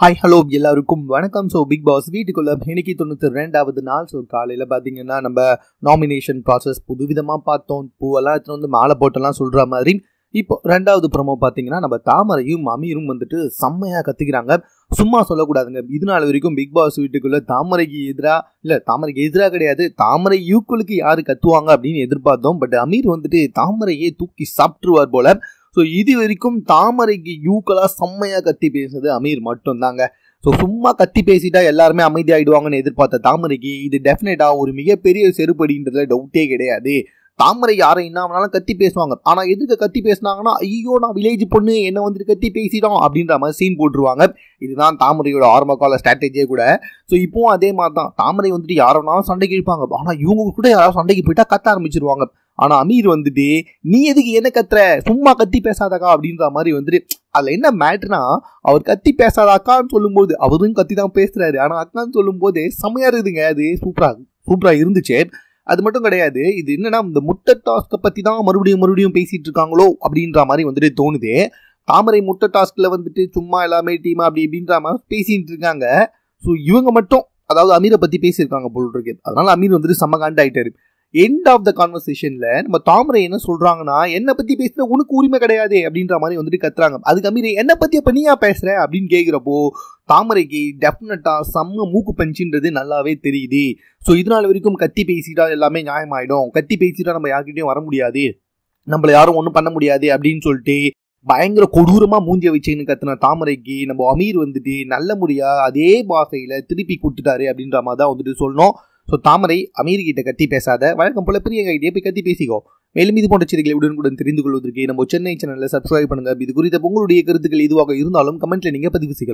hi hello எல்லாருக்கும் வணக்கம் so big pass வீட்டுக்குள்ள இன்னைக்கு தொண்ணூற்றி ரெண்டாவது நாள் ஸோ காலையில் பார்த்தீங்கன்னா நம்ம நாமினேஷன் ப்ராசஸ் புதுவிதமாக பார்த்தோம் பூவெல்லாம் எடுத்துகிட்டு வந்து மாலை போட்டெல்லாம் சொல்கிற மாதிரி இப்போ ரெண்டாவது ப்ரமோ பார்த்தீங்கன்னா நம்ம தாமரையும் அமீரும் வந்துட்டு செம்மையாக கற்றுக்கிறாங்க சும்மா சொல்லக்கூடாதுங்க இது நாள் வரைக்கும் பிக் பாஸ் வீட்டுக்குள்ளே தாமரைக்கு எதிராக இல்லை தாமரைக்கு எதிராக கிடையாது தாமரை ஈக்குவலுக்கு யார் கத்துவாங்க அப்படின்னு எதிர்பார்த்தோம் பட் அமீர் வந்துட்டு தாமரையே தூக்கி சாப்பிட்ருவார் போல ஸோ இது வரைக்கும் தாமரைக்கு யூக்களாக செம்மையாக கத்தி பேசுனது அமீர் மட்டும்தாங்க ஸோ சும்மா கத்தி பேசிட்டா எல்லாருமே அமைதியாகிடுவாங்கன்னு எதிர்பார்த்த தாமரைக்கு இது டெஃபினட்டாக ஒரு மிகப்பெரிய செருப்படின்றதுல டவுட்டே கிடையாது தாமரை யாரை என்ன வேணாலும் கத்தி பேசுவாங்க ஆனால் எதுக்கு கத்தி பேசினாங்கன்னா ஐயோ நான் வில்லேஜ் பொண்ணு என்ன வந்துட்டு கத்தி பேசிட்டோம் அப்படின்ற மாதிரி சீன் போட்டுருவாங்க இதுதான் தாமரையோட ஆரம்ப கால ஸ்ட்ராட்டஜியே கூட ஸோ இப்போவும் அதே மாதிரி தான் தாமரை வந்துட்டு யாரை வேணாலும் சண்டைக்கு இழுப்பாங்க ஆனால் இவங்க கூட யாராவது சண்டைக்கு போயிட்டா கத்த ஆரம்பிச்சிருவாங்க ஆனா அமீர் வந்துட்டு நீ எதுக்கு என்ன கத்துற சும்மா கத்தி பேசாதாக்கா அப்படின்ற மாதிரி வந்துட்டு அதுல என்ன மேட்ருனா அவர் கத்தி பேசாத அக்கான்னு சொல்லும்போது அவரும் கத்தி தான் பேசுறாரு ஆனா அக்கான்னு சொல்லும்போது செம்மையா இருக்குதுங்க அது சூப்பரா சூப்பரா இருந்துச்சு அது மட்டும் கிடையாது இது என்னன்னா இந்த முட்டை டாஸ்க்கை பற்றி தான் மறுபடியும் மறுபடியும் பேசிகிட்டு இருக்காங்களோ அப்படின்ற மாதிரி வந்துட்டு தோணுது தாமரை முட்டை டாஸ்கில் வந்துட்டு சும்மா எல்லாமே டீமா அப்படி அப்படின்ற மாதிரி பேசிகிட்டு இருக்காங்க ஸோ இவங்க மட்டும் அதாவது அமீரை பற்றி பேசியிருக்காங்க போல் இருக்கு அதனால அமீர் வந்துட்டு செம்ம காண்டாயிட்டாரு எண்ட் ஆஃப் த கான்வர்சேஷனில் நம்ம தாமரை என்ன சொல்கிறாங்கன்னா என்னை பற்றி பேசுனா உனக்கு உரிமை கிடையாது அப்படின்ற மாதிரி வந்துட்டு கத்துறாங்க அதுக்கு அமீர் என்னை பற்றி அப்போ நீயா பேசுற அப்படின்னு கேட்குறப்போ தாமரைக்கு டெஃபினட்டா செம்ம மூக்கு பஞ்சுன்றது நல்லாவே தெரியுது ஸோ இதனால் வரைக்கும் கத்தி பேசிட்டா எல்லாமே நியாயமாயிடும் கத்தி பேசிட்டா நம்ம யார்கிட்டயும் வர முடியாது நம்மள யாரும் ஒன்றும் பண்ண முடியாது அப்படின்னு சொல்லிட்டு பயங்கர கொடூரமா மூஞ்சிய வச்சுன்னு கத்தின தாமரைக்கு நம்ம அமீர் வந்துட்டு நல்ல முறையா அதே பாசையில திருப்பி கொடுத்துட்டாரு அப்படின்ற மாதிரி தான் வந்துட்டு சொல்லணும் ஸோ தாமரை அமீர் கிட்ட கத்தி பேசாத வழக்கம் போல பிரியங்க கிட்டே போய் கத்தி பேசிக்கோ மேலும் இது போன்ற செய்திகளை உடனுக்குடன் தெரிந்து கொள்வதற்கு நம்ம சென்னை சேனலில் சப்ஸ்கிரைப் பண்ணுங்க இது குறித்த உங்களுடைய கருத்துக்கள் எதுவாக இருந்தாலும் கமெண்ட்ல நீங்க பதிவு செய்யலாம்